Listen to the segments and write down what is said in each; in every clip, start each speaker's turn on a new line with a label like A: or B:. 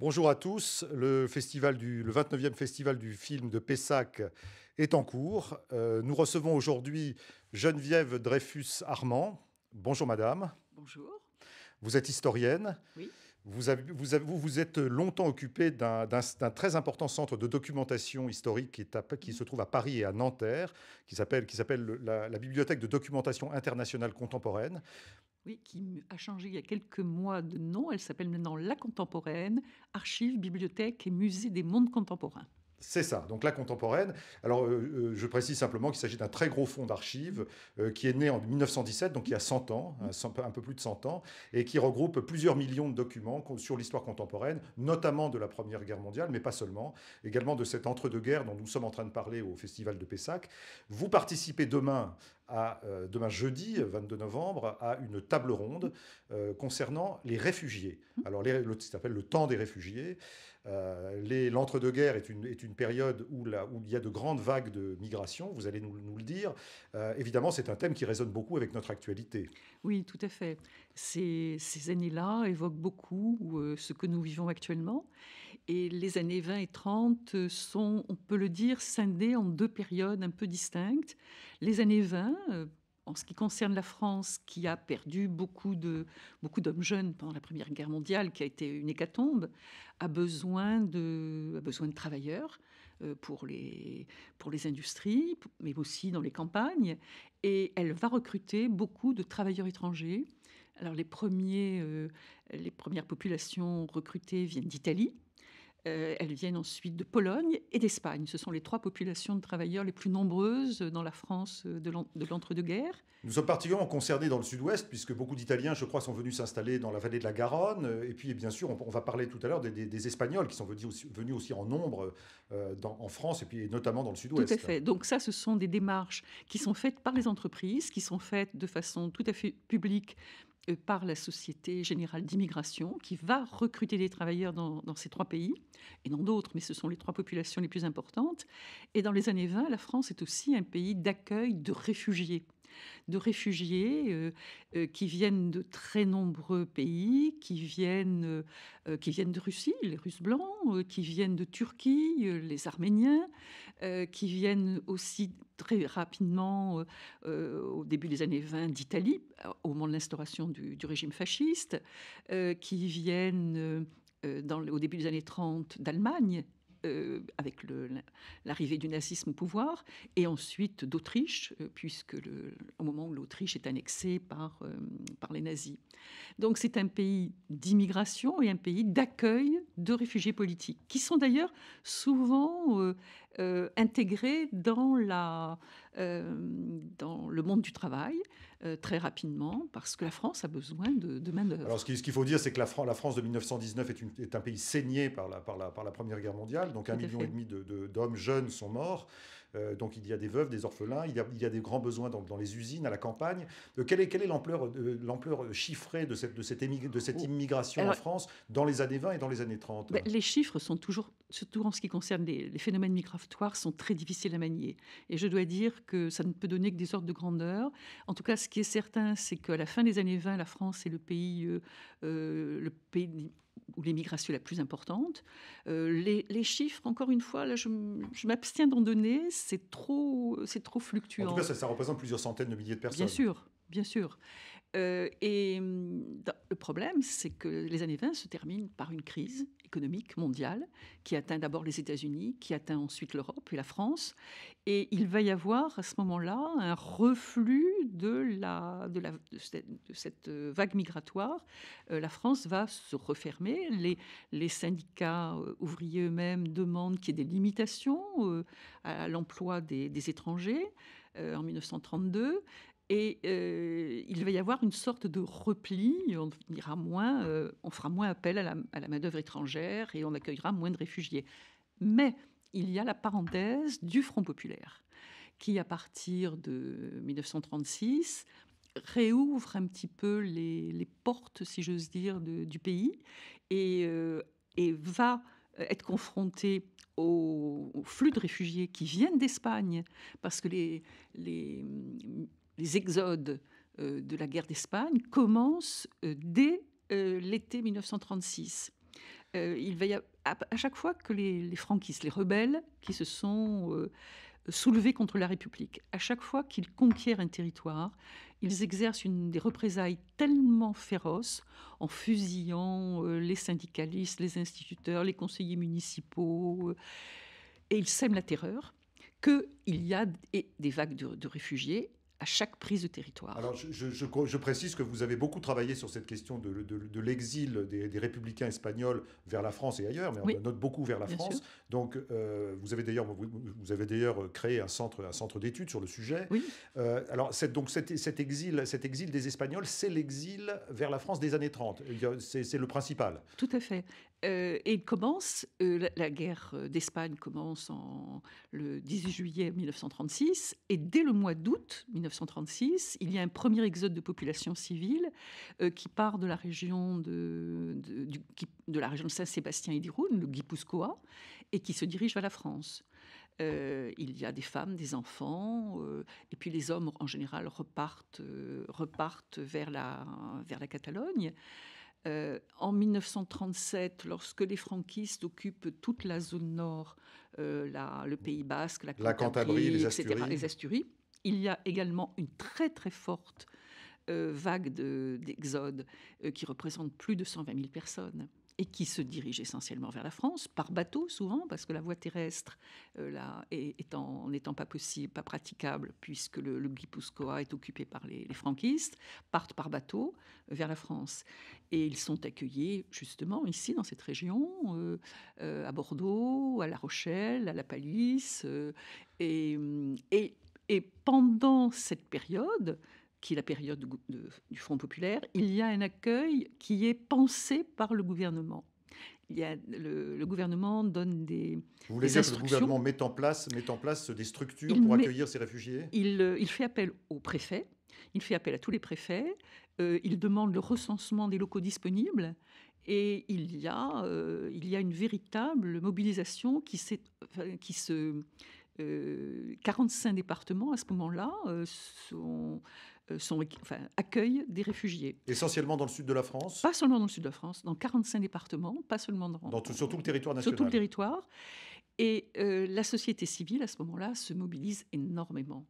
A: Bonjour à tous. Le, festival 29e festival du film de Pessac est en cours. Euh, nous recevons aujourd'hui Geneviève Dreyfus-Armand. Bonjour madame. Bonjour. Vous êtes historienne. Oui. Vous, vous, êtes longtemps occupée d'un très important centre de documentation historique qui, se trouve à Paris et à Nanterre, qui s'appelle la Bibliothèque de documentation internationale contemporaine
B: oui, qui a changé il y a quelques mois de nom. Elle s'appelle maintenant La Contemporaine, Archives, Bibliothèques et Musées des Mondes Contemporains.
A: C'est ça, donc la contemporaine. Alors, euh, euh, je précise simplement qu'il s'agit d'un très gros fonds d'archives euh, qui est né en 1917, donc il y a 100 ans, hein, un, peu plus de 100 ans, et qui regroupe plusieurs millions de documents sur l'histoire contemporaine, notamment de la Première Guerre mondiale, mais pas seulement, également de cet entre-deux-guerres dont nous sommes en train de parler au Festival de Pessac. Vous participez demain à, demain jeudi 22 novembre à une table ronde concernant les réfugiés. Mmh. Alors les, le, s'appelle le temps des réfugiés. Euh, l'entre-deux-guerres est une, période où, où, il y a de grandes vagues de migration, vous allez nous, le dire. Euh, évidemment, c'est un thème qui résonne beaucoup avec notre actualité.
B: Oui, tout à fait. Ces, ces années-là évoquent beaucoup euh, ce que nous vivons actuellement. Et les années 20 et 30 sont, on peut le dire, scindées en deux périodes un peu distinctes. Les années 20, en ce qui concerne la France, qui a perdu beaucoup de beaucoup d'hommes jeunes pendant la Première Guerre mondiale, qui a été une hécatombe, a besoin de besoin de travailleurs euh, pour les pour les industries, mais aussi dans les campagnes. Et elle va recruter beaucoup de travailleurs étrangers. Alors les premiers euh, les premières populations recrutées viennent d'Italie euh, elles viennent ensuite de Pologne et d'Espagne. Ce sont les trois populations de travailleurs les plus nombreuses dans la France euh, de l'entre-deux-guerres.
A: Nous sommes particulièrement concernés dans le sud-ouest, puisque beaucoup d'Italiens, je crois, sont venus s'installer dans la vallée de la Garonne. Et puis, bien sûr, on, va parler tout à l'heure des, Espagnols qui sont venus aussi, en nombre euh, en France et puis notamment dans le sud-ouest. Tout à fait. Donc
B: ça, ce sont des démarches qui sont faites par les entreprises, qui sont faites de façon tout à fait publique euh, par la Société générale d'immigration, qui va recruter des travailleurs dans, ces trois pays, et dans d'autres, mais ce sont les trois populations les plus importantes. Et dans les années 20, la France est aussi un pays d'accueil de réfugiés de réfugiés euh, euh, qui viennent de très nombreux pays, qui viennent, euh, qui viennent de Russie, les Russes blancs, qui viennent de Turquie, les Arméniens, qui viennent aussi très rapidement, au début des années 20, d'Italie, au moment de l'instauration du, régime fasciste, qui viennent... au début des années 30 d'Allemagne euh, avec l'arrivée du nazisme au pouvoir, et ensuite d'Autriche, euh, puisque le, au moment où l'Autriche est annexée par, euh, par les nazis. Donc c'est un pays d'immigration et un pays d'accueil de réfugiés politiques, qui sont d'ailleurs souvent euh, euh, dans, le monde du travail euh, très rapidement, parce que la France a besoin de, main-d'œuvre. Alors, ce
A: qu'il faut dire, c'est que la, la, France de 1919 est, un pays saigné par la, Première Guerre mondiale, donc un million et demi d'hommes jeunes sont morts. Euh, donc il y a des veuves, des orphelins, il y a, des grands besoins dans, les usines, à la campagne. Euh, quelle est, quelle est l'ampleur, euh, chiffrée de cette, oh. immigration en France dans les années 20 et dans les années 30 ben,
B: Les chiffres sont toujours, surtout en ce qui concerne les, phénomènes migratoires, sont très difficiles à manier. Et je dois dire que ça ne peut donner que des ordres de grandeur. En tout cas, ce qui est certain, c'est qu'à la fin des années 20, la France est le pays, le pays ou l'émigration la plus importante. Euh, les, chiffres, encore une fois, là, je, m'abstiens d'en donner, c'est trop, c'est trop fluctuant. En tout cas, ça,
A: représente plusieurs centaines de milliers de personnes. Bien sûr,
B: bien sûr. Euh, et hum, le problème, c'est que les années 20 se terminent par une crise économique mondiale qui atteint d'abord les États-Unis, qui atteint ensuite l'Europe et la France. Et il va y avoir à ce moment-là un reflux de, la, de, cette, euh, vague migratoire. Euh, la France va se refermer. Les, syndicats ouvriers eux-mêmes demandent qu'il y ait des limitations à l'emploi des, étrangers. en 1932. Et euh, il va y avoir une sorte de repli, on, moins, euh, on fera moins appel à la, main-d'œuvre étrangère et on accueillera moins de réfugiés. Mais il y a la parenthèse du Front populaire, qui à partir de 1936 réouvre un petit peu les, portes, si j'ose dire, du pays et, euh, et va être confronté au, flux de réfugiés qui viennent d'Espagne, parce que les, les les exodes euh, de la guerre d'Espagne commencent euh, dès euh, l'été 1936. il va à chaque fois que les, franquistes, les rebelles qui se sont soulevés contre la République. À chaque fois qu'ils conquièrent un territoire, ils exercent des représailles tellement féroces en fusillant les syndicalistes, les instituteurs, les conseillers municipaux, et ils sèment la terreur, qu'il y a des, vagues de, réfugiés à chaque prise de territoire.
A: Alors, je, je, précise que vous avez beaucoup travaillé sur cette question de, l'exil des, républicains espagnols vers la France et ailleurs, mais on note beaucoup vers la France. Donc, euh, vous avez d'ailleurs créé un centre, un centre d'études sur le sujet. Euh, alors, donc cet, exil, cet exil des Espagnols, c'est l'exil vers la France des années 30. C'est le principal.
B: Tout à fait. Euh, et il commence, la, guerre d'Espagne commence en, le 18 juillet 1936, et dès le mois d'août 1936, 1936. Il y a un premier exode de population civile euh, qui part de la région de, la région Saint-Sébastien et diroune le Guipuscoa, et qui se dirige vers la France. Euh, il y a des femmes, des enfants, euh, et puis les hommes en général repartent, repartent vers, la, vers la Catalogne. en 1937, lorsque les franquistes occupent toute la zone nord, le Pays basque, la, Cantabrie, etc., les Asturies il y a également une très très forte euh, vague d'exode euh, qui représente plus de 120 000 personnes et qui se dirigent essentiellement vers la France, par bateau souvent, parce que la voie terrestre euh, n'étant pas possible, pas praticable, puisque le, Guipuscoa est occupé par les, franquistes, partent par bateau vers la France. Et ils sont accueillis justement ici, dans cette région, à Bordeaux, à La Rochelle, à La Palisse. et, et et pendant cette période, qui est la période du Front populaire, il y a un accueil qui est pensé par le gouvernement. Il a le, gouvernement donne des. Vous voulez dire que le gouvernement
A: met en place, met en place des structures pour accueillir ces réfugiés
B: euh, il, fait appel aux préfets, il fait appel à tous les préfets, euh, il demande le recensement des locaux disponibles et il y a, euh, il y a une véritable mobilisation qui, qui se 45 euh, départements à ce moment-là euh, sont, euh, sont accueillent des réfugiés. Essentiellement dans le sud de la France Pas seulement dans le sud de la France, dans 45 départements, pas seulement dans, dans sur tout le territoire national. Sur tout le territoire. Et la société civile, à ce moment-là, se mobilise énormément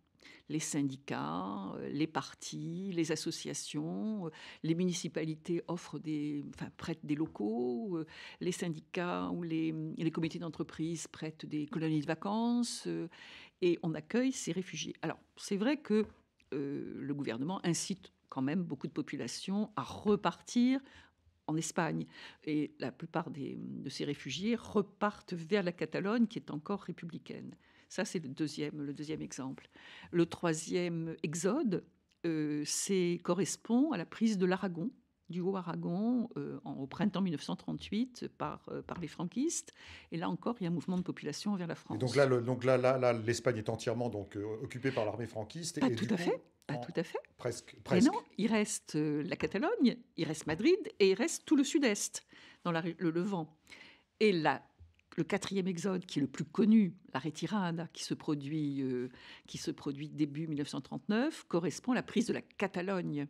B: les syndicats, euh, les partis, les associations, euh, les municipalités offrent enfin, prêtent des locaux, euh, les syndicats ou les, comités d'entreprise prêtent des colonies de vacances, et on accueille ces réfugiés. Alors, c'est vrai que le gouvernement incite quand même beaucoup de populations à repartir en Espagne. Et la plupart de ces réfugiés repartent vers la Catalogne, qui est encore républicaine. Ça, c'est le deuxième, le deuxième exemple. Le troisième exode euh, correspond à la prise de l'Aragon du Haut-Aragon euh, au printemps 1938 par, euh, par les franquistes. Et là encore, il y a un mouvement de population vers la France. donc
A: là, là, l'Espagne est entièrement donc euh, occupée par l'armée franquiste. Pas tout à fait.
B: Pas tout à fait. Presque. presque. Mais non, il reste la Catalogne, il reste Madrid et il reste tout le sud-est dans la, le Levant. Et là le quatrième exode, qui est le plus connu, la Retirada, qui se produit, euh, qui se produit début 1939, correspond à la prise de la Catalogne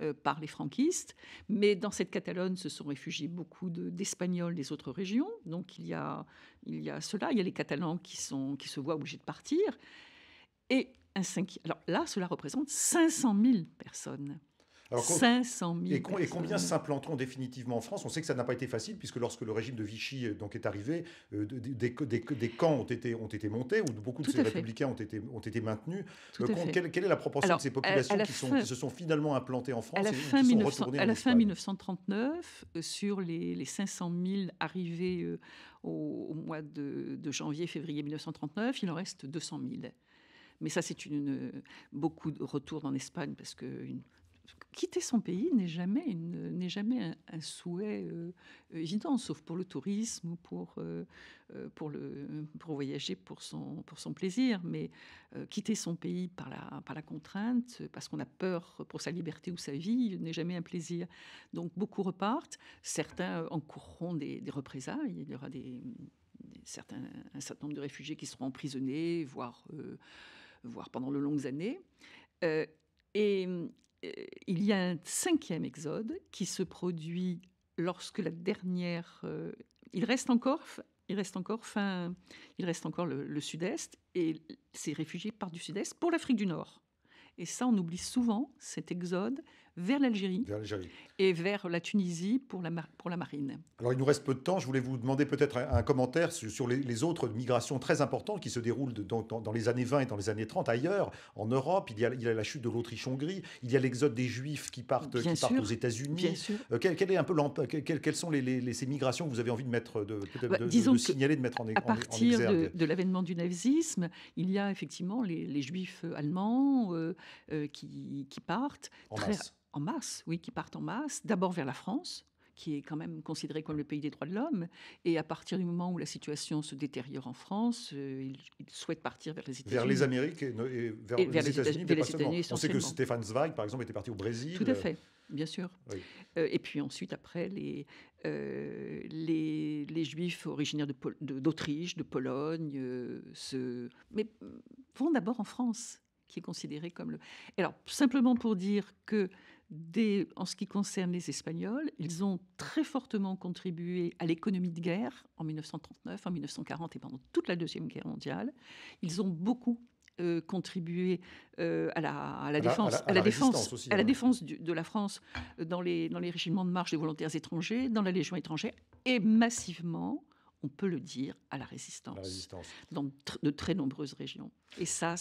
B: euh, par les franquistes. Mais dans cette Catalogne se sont réfugiés beaucoup d'Espagnols des autres régions. Donc il y a, il y a cela, il y a les Catalans qui, sont, qui se voient obligés de partir. Et Alors là, cela représente 500 000 personnes. 500 000. Et, combien s'implanteront
A: définitivement en France On sait que ça n'a pas été facile, puisque lorsque le régime de Vichy euh, donc, est arrivé, euh, des, camps ont été, ont été montés, ou beaucoup de ces républicains ont été, ont été maintenus. Euh, quelle, est la proportion de ces populations qui, sont, se sont finalement implantées en France à la et fin, À la
B: fin 1939, sur les, 500 000 arrivés au, mois de, janvier-février 1939, il en reste 200 000. Mais ça, c'est une, beaucoup de retours en Espagne parce qu'une quitter son pays n'est jamais, un, souhait euh, évident, sauf pour le tourisme ou pour, euh, euh, pour, voyager pour son, plaisir. Mais quitter son pays par la, contrainte, parce qu'on a peur pour sa liberté ou sa vie, n'est jamais un plaisir. Donc beaucoup repartent. Certains encourront des, représailles. Il y aura un certain nombre de réfugiés qui seront emprisonnés, voire, voire pendant de longues années. Et, euh, il y a un cinquième exode qui se produit lorsque la dernière... Euh, il reste encore... Il reste encore, fin, il reste encore le, le sud-est et ces réfugiés partent du sud-est pour l'Afrique du Nord. Et ça, on oublie souvent cet exode vers l'Algérie et vers la Tunisie pour la, pour la marine.
A: Alors il nous reste peu de temps, je voulais vous demander peut-être un, commentaire sur, les, autres migrations très importantes qui se déroulent dans, dans, les années 20 et dans les années 30 ailleurs, en Europe, il y a, il la chute de l'Autriche-Hongrie, il y a l'exode des Juifs qui partent, aux États-Unis. Bien sûr. Euh, est un quelles sont les, ces migrations que vous avez envie de mettre de, de, bah, signaler, de mettre en, à partir
B: de, l'avènement du nazisme, il y a effectivement les, Juifs allemands euh, euh, qui, qui, partent en très, en masse, oui, qui partent en masse, d'abord vers la France, qui est quand même considérée comme le pays des droits de l'homme. Et à partir du moment où la situation se détériore en France, euh, ils, souhaitent partir vers les États-Unis. Vers les Amériques et, vers, les, États-Unis. On sait que
A: Stéphane Zweig, par exemple, était parti au Brésil. Tout à euh, fait,
B: bien sûr. Euh, et puis ensuite, après, les, Juifs originaires d'Autriche, de, Pologne, se... mais vont d'abord en France, qui est considérée comme le. Alors, simplement pour dire que en ce qui concerne les Espagnols, ils ont très fortement contribué à l'économie de guerre en 1939, en 1940 et pendant toute la Deuxième Guerre mondiale. Ils ont beaucoup euh, contribué euh, à, la, défense, à la, défense, à la défense de la France dans les, dans les régiments de marche des volontaires étrangers, dans la Légion étrangère et massivement, on peut le dire, à la résistance, dans de très nombreuses régions. Et ça,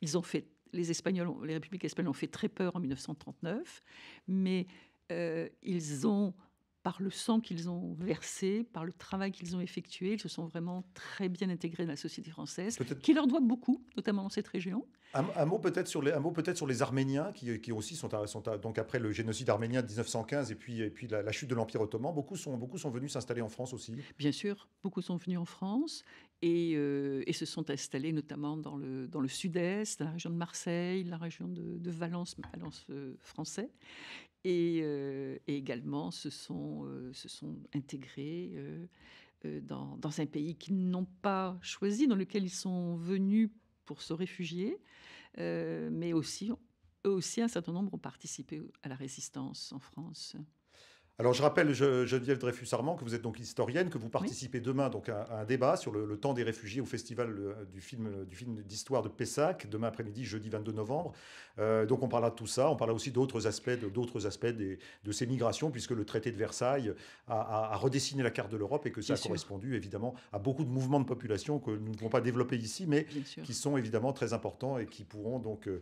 B: ils ont fait les Espagnols, les républiques espagnoles ont fait très peur en 1939, mais euh, ils ont par le sang qu'ils ont versé, par le travail qu'ils ont effectué. Ils se sont vraiment très bien intégrés dans la société française, qui leur doit beaucoup, notamment dans cette région.
A: Un, mot peut-être sur les, peut sur les Arméniens qui, aussi sont, donc après le génocide arménien de 1915 et puis puis la, chute de l'empire ottoman. Beaucoup sont beaucoup sont venus s'installer en France aussi.
B: Bien sûr, beaucoup sont venus en France et, euh, se sont installés notamment dans le dans le sud-est, dans la région de Marseille, la région de, Valence, Valence française. Euh, français. Euh, et, également se sont, euh, intégrés euh, dans, dans, un pays qu'ils n'ont pas choisi, dans lequel ils sont venus pour se réfugier, mais aussi, eux aussi, un certain nombre ont participé à la résistance en France.
A: Alors je rappelle je, Geneviève Dreyfus-Armand que vous êtes donc historienne, que vous participez demain donc à, un débat sur le, temps des réfugiés au festival euh, du film du film d'histoire de Pessac demain après-midi jeudi 22 novembre. Euh, donc on parlera de tout ça, on parlera aussi d'autres aspects d'autres aspects de ces migrations puisque le traité de Versailles a, redessiné la carte de l'Europe et que ça a correspondu évidemment à beaucoup de mouvements de population que nous ne pouvons pas développer ici mais qui sont évidemment très importants et qui pourront donc euh,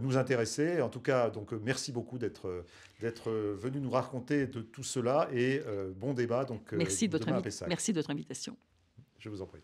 A: nous intéresser. En tout cas donc merci beaucoup d'être d'être venu nous raconter de tout tout cela et euh, bon débat. Donc, euh, Merci de votre Merci
B: de votre invitation.
A: Je vous en prie.